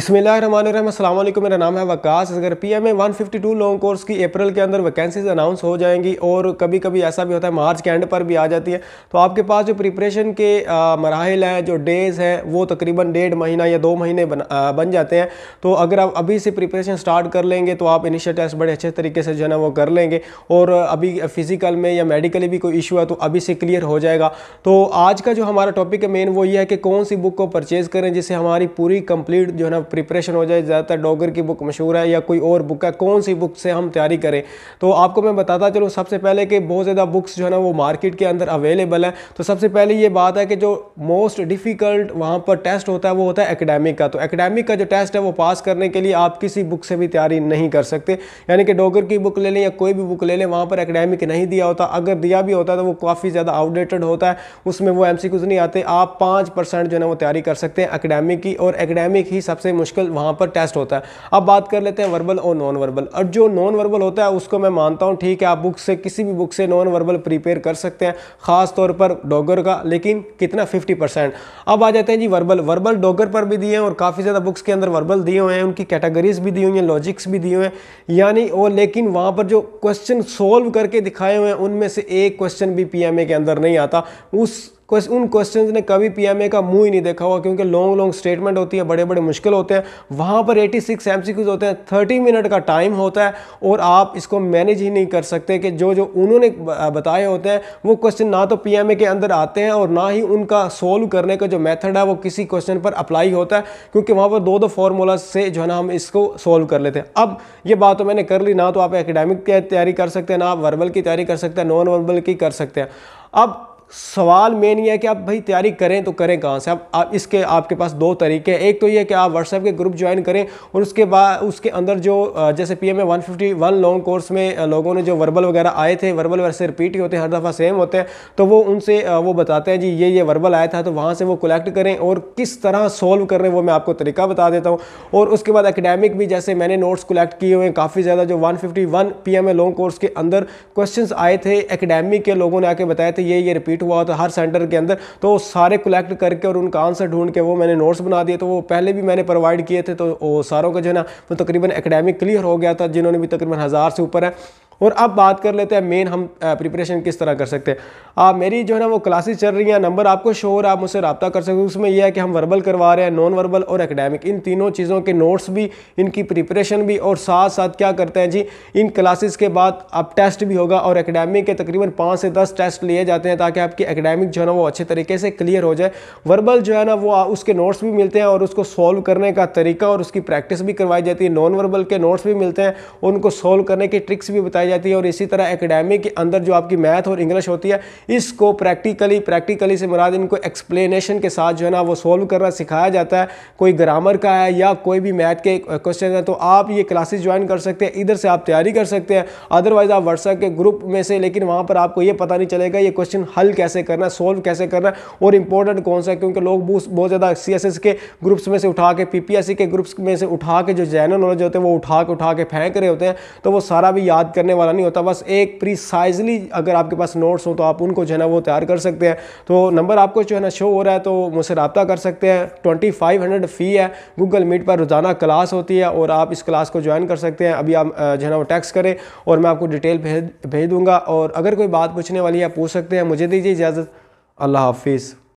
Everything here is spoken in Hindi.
बिसमीम मेरा नाम है वकास अगर P M A one fifty two long course की अप्रैल के अंदर वैकेंसीज अनाउंस हो जाएंगी और कभी कभी ऐसा भी होता है मार्च के एंड पर भी आ जाती है तो आपके पास जो प्रिपरेशन के मराहल हैं जो डेज़ हैं वो तकरीबन डेढ़ महीना या दो महीने बन, आ, बन जाते हैं तो अगर आप अभी से प्रिपरेशन स्टार्ट कर लेंगे तो आप इनिशियल टेस्ट बड़े अच्छे तरीके से जो है ना वो कर लेंगे और अभी फिज़िकल में या मेडिकली भी कोई इशू है तो अभी से क्लियर हो जाएगा तो आज का जो हमारा टॉपिक है मेन वो ये है कि कौन सी बुक को परचेज़ करें जिससे हमारी पूरी कंप्लीट जो है ना प्रिपरेशन हो जाए ज़्यादातर डॉगर की बुक मशहूर है या कोई और बुक है कौन सी बुक से हम तैयारी करें तो आपको मैं बताता चलूँ सबसे पहले कि बहुत ज़्यादा बुक्स जो है ना वो मार्केट के अंदर अवेलेबल है तो सबसे पहले ये बात है कि जो मोस्ट डिफ़िकल्ट वहाँ पर टेस्ट होता है वो होता है एकेडमिक का तो एकेडमिक का जो टेस्ट है वो पास करने के लिए आप किसी बुक से भी तैयारी नहीं कर सकते यानी कि डॉगर की बुक ले लें या कोई भी बुक ले लें वहाँ पर एकेडमिक नहीं दिया होता अगर दिया भी होता तो वो काफ़ी ज़्यादा आउटडेटेड होता है उसमें वो एम नहीं आते आप पाँच जो है ना वो तैयारी कर सकते हैं अकेडमिक की और एकेडमिक ही सबसे सबसे मुश्किल वहाँ पर टेस्ट होता है अब बात कर लेते हैं वर्बल और नॉन वर्बल और जो नॉन वर्बल होता है उसको मैं मानता हूँ ठीक है आप बुक से किसी भी बुक से नॉन वर्बल प्रिपेयर कर सकते हैं ख़ास तौर पर डॉगर का लेकिन कितना फिफ्टी परसेंट अब आ जाते हैं जी वर्बल वर्बल डॉगर पर भी दिए हैं और काफ़ी ज़्यादा बुक्स के अंदर वर्बल दिए हुए हैं उनकी कैटेगरीज भी दी हुई हैं लॉजिक्स भी दिए हुए हैं यानी और लेकिन वहाँ पर जो क्वेश्चन सोल्व करके दिखाए हुए हैं उनमें से एक क्वेश्चन भी पी के अंदर नहीं आता उस उन क्वेश्चन ने कभी पी का मुंह ही नहीं देखा होगा क्योंकि लॉन्ग लॉन्ग स्टेटमेंट होती है बड़े बड़े मुश्किल होते हैं वहाँ पर 86 सिक्स होते हैं 30 मिनट का टाइम होता है और आप इसको मैनेज ही नहीं कर सकते कि जो जो उन्होंने बताए होते हैं वो क्वेश्चन ना तो पी के अंदर आते हैं और ना ही उनका सोल्व करने का जो मैथड है वो किसी क्वेश्चन पर अप्लाई होता है क्योंकि वहाँ पर दो दो फार्मूला से जो है ना हम इसको सोल्व कर लेते हैं अब ये बात तो मैंने कर ली ना तो आप एकेडमिक की तैयारी कर सकते हैं ना आप वर्बल की तैयारी कर सकते हैं नॉन वर्बल की कर सकते हैं अब सवाल मेन ये है कि आप भाई तैयारी करें तो करें कहाँ से अब आप इसके आपके पास दो तरीके हैं एक तो ये कि आप व्हाट्सएप के ग्रुप ज्वाइन करें और उसके बाद उसके अंदर जो जैसे P M A one fifty one long course में लोगों ने जो वर्बल वगैरह आए थे वर्बल वैसे रिपीट होते हैं हर दफ़ा सेम होते हैं तो वो उनसे वो बताते हैं जी ये ये वर्बल आया था तो वहाँ से वो कलेक्ट करें और किस तरह सोल्व कर रहे हैं वो मैं आपको तरीका बता देता हूँ और उसके बाद एकेडेमिक भी जैसे मैंने नोट्स कलेक्ट किए हुए हैं काफ़ी ज़्यादा जो one fifty one P M A long course के अंदर क्वेश्चन आए थे एकेडेमिक के लोगों ने आके बताए थे ये ये रिपीट कंप्लीट हुआ था हर सेंटर के अंदर तो सारे कलेक्ट करके और उनका आंसर ढूंढ के वो मैंने नोट्स बना दिए तो वो पहले भी मैंने प्रोवाइड किए थे तो सारों का जो है ना वो तकरीबन एकेडमिक क्लियर हो गया था जिन्होंने भी तकरीबन हज़ार से ऊपर है और अब बात कर लेते हैं मेन हम प्रिपरेशन किस तरह कर सकते हैं आप मेरी जो है ना वो क्लासेस चल रही हैं नंबर आपको शो हो रहा है आप मुझसे रबता कर सकते हो उसमें यह है कि हम वर्बल करवा रहे हैं नॉन वर्बल और एकेडमिक इन तीनों चीज़ों के नोट्स भी इनकी प्रिपरेशन भी और साथ साथ क्या करते हैं जी इन क्लासेस के बाद अब टेस्ट भी होगा और एकेडमिक के तकरीबन पाँच से दस टेस्ट लिए जाते हैं ताकि आपकी एकेडमिक जो है ना वो अच्छे तरीके से क्लियर हो जाए वर्बल जो है ना वो उसके नोट्स भी मिलते हैं और उसको सॉल्व करने का तरीका और उसकी प्रैक्टिस भी करवाई जाती है नॉन वर्बल के नोट्स भी मिलते हैं उनको सॉल्व करने की ट्रिक्स भी बताई जाती है और इसी तरह एकेडमिक के अंदर जो आपकी मैथ और इंग्लिश होती है इसको प्रैक्टिकली प्रैक्टिकली से मुराद इनको एक्सप्लेनेशन के साथ जो है ना वो सॉल्व करना सिखाया जाता है कोई ग्रामर का है या कोई भी मैथ के क्वेश्चन है तो आप ये क्लासेज ज्वाइन कर सकते हैं इधर से आप तैयारी कर सकते हैं अदरवाइज़ आप व्हाट्सएप के ग्रुप में से लेकिन वहाँ पर आपको ये पता नहीं चलेगा ये क्वेश्चन हल कैसे करना है सॉल्व कैसे करना और इंपॉर्टेंट कौन सा है क्योंकि लोग बहुत ज़्यादा सी के ग्रुप्स में से उठा के पी के ग्रुप्स में से उठा के जो जैनल नॉलेज होते हैं वो उठा के उठा के फेंक रहे होते हैं तो वो सारा भी याद करने वाला नहीं होता बस एक प्रिसाइजली अगर आपके पास नोट्स हो तो आप उनको जो है ना वो तैयार कर सकते हैं तो नंबर आपको जो है ना शो हो रहा है तो मुझसे रबता कर सकते हैं ट्वेंटी फाइव हंड्रेड फ़ी है गूगल मीट पर रोज़ाना क्लास होती है और आप इस क्लास को ज्वाइन कर सकते हैं अभी आप जो है ना वो टैक्स करें और मैं आपको डिटेल भेज भेज दूँगा और अगर कोई बात पूछने वाली है पूछ सकते हैं मुझे दीजिए इजाज़त अल्लाह हाफिज़